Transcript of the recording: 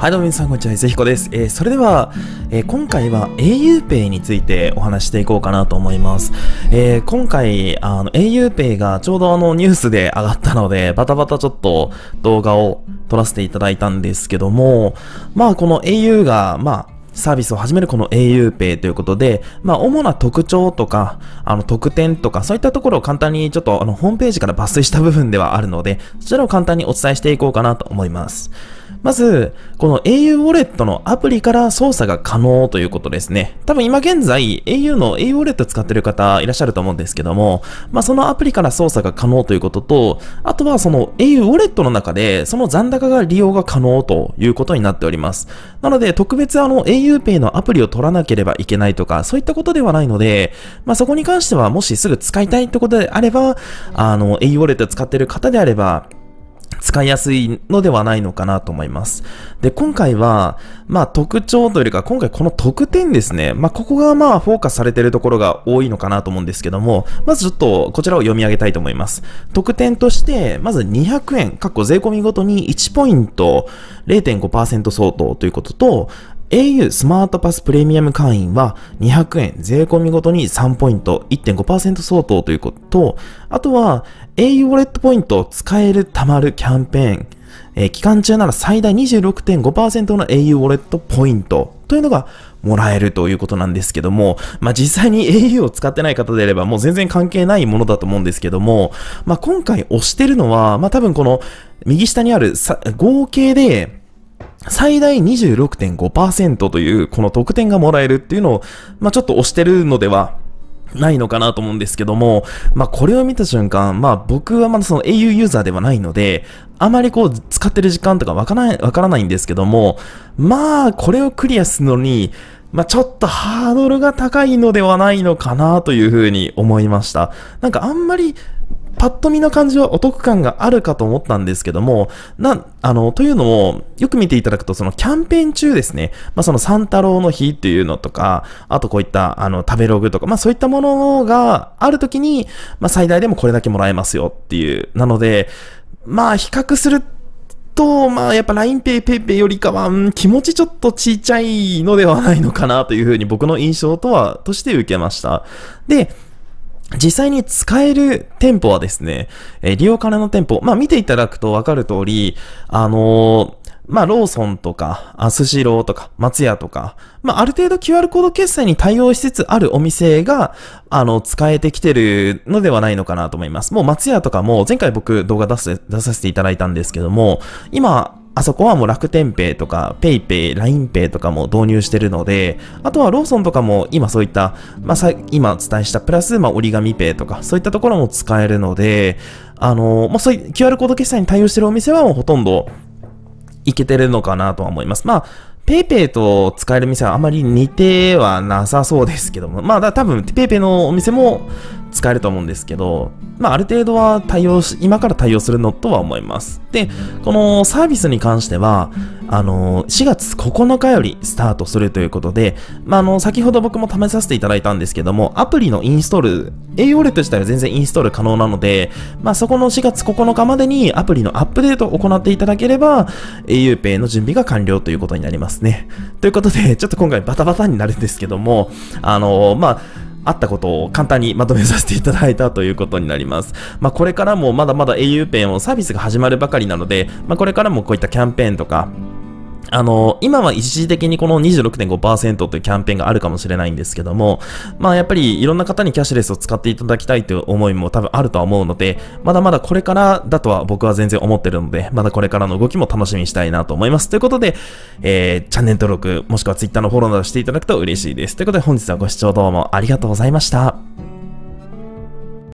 はいどうも皆さんこんにちは、ぜひこです。えー、それでは、えー、今回は auPay についてお話していこうかなと思います。えー、今回、あの、auPay がちょうどあのニュースで上がったので、バタバタちょっと動画を撮らせていただいたんですけども、まあこの au が、まあ、サービスを始めるこの auPay ということで、まあ、主な特徴とか、あの、特典とか、そういったところを簡単にちょっと、あの、ホームページから抜粋した部分ではあるので、そちらを簡単にお伝えしていこうかなと思います。まず、この au ウォレットのアプリから操作が可能ということですね。多分今現在 au の au ウォレット使ってる方いらっしゃると思うんですけども、まあそのアプリから操作が可能ということと、あとはその au ウォレットの中でその残高が利用が可能ということになっております。なので特別あの auPay のアプリを取らなければいけないとか、そういったことではないので、まあそこに関してはもしすぐ使いたいってことであれば、あの au ウォレット使ってる方であれば、使いやすいのではないのかなと思います。で、今回は、まあ特徴というか、今回この特典ですね。まあここがまあフォーカスされているところが多いのかなと思うんですけども、まずちょっとこちらを読み上げたいと思います。特典として、まず200円、かっこ税込みごとに1ポイント0.5%相当ということと、au スマートパスプレミアム会員は200円税込みごとに3ポイント1.5%相当ということと、あとは au ウォレットポイント使えるたまるキャンペーン、えー、期間中なら最大26.5%の au ウォレットポイントというのがもらえるということなんですけども、まあ、実際に au を使ってない方であればもう全然関係ないものだと思うんですけども、まあ、今回押してるのは、まあ、多分この右下にある合計で最大26.5%というこの得点がもらえるっていうのを、まあ、ちょっと押してるのではないのかなと思うんですけども、まあ、これを見た瞬間、まあ、僕はまだその au ユーザーではないので、あまりこう、使ってる時間とかわからない、わからないんですけども、まあ、これをクリアするのに、まあ、ちょっとハードルが高いのではないのかなというふうに思いました。なんかあんまり、パッと見の感じはお得感があるかと思ったんですけども、な、あの、というのも、よく見ていただくと、そのキャンペーン中ですね、まあ、その三太郎の日っていうのとか、あとこういった、あの、食べログとか、まあ、そういったものがあるときに、まあ、最大でもこれだけもらえますよっていう、なので、まあ、比較すると、まあ、やっぱ LINEPay、PayPay よりかは、うん、気持ちちょっとちっちゃいのではないのかなというふうに僕の印象とは、として受けました。で、実際に使える店舗はですね、えー、利用可能の店舗、まあ見ていただくとわかる通り、あのー、まあ、ローソンとか、スシローとか、松屋とか、まあ、ある程度 QR コード決済に対応しつつあるお店が、あの、使えてきてるのではないのかなと思います。もう松屋とかも、前回僕動画出せ、出させていただいたんですけども、今、あそこはもう楽天ペイとか、ペイペイ、ラインペイとかも導入してるので、あとはローソンとかも今そういった、まあ、さ今お伝えしたプラス、まあ、折り紙ペイとか、そういったところも使えるので、あのー、まあ、そういう QR コード決済に対応してるお店はもうほとんどいけてるのかなとは思います。まあ、ペイペイと使える店はあまり似てはなさそうですけども、まあ、多分ペイペイのお店も、使えると思うんですけど、まあ、ある程度は対応し、今から対応するのとは思います。で、このサービスに関しては、あの、4月9日よりスタートするということで、まあ、あの、先ほど僕も試させていただいたんですけども、アプリのインストール、a o レッ自体は全然インストール可能なので、まあ、そこの4月9日までにアプリのアップデートを行っていただければ、auPay の準備が完了ということになりますね。ということで、ちょっと今回バタバタになるんですけども、あの、まあ、あったことを簡単にまとめさせていただいたということになります。まあ、これからもまだまだ au ペンをサービスが始まるばかりなので、まあ、これからもこういったキャンペーンとか、あの、今は一時的にこの26.5%というキャンペーンがあるかもしれないんですけども、まあやっぱりいろんな方にキャッシュレスを使っていただきたいという思いも多分あるとは思うので、まだまだこれからだとは僕は全然思ってるので、まだこれからの動きも楽しみにしたいなと思います。ということで、えー、チャンネル登録、もしくは Twitter のフォローなどしていただくと嬉しいです。ということで本日はご視聴どうもありがとうございました。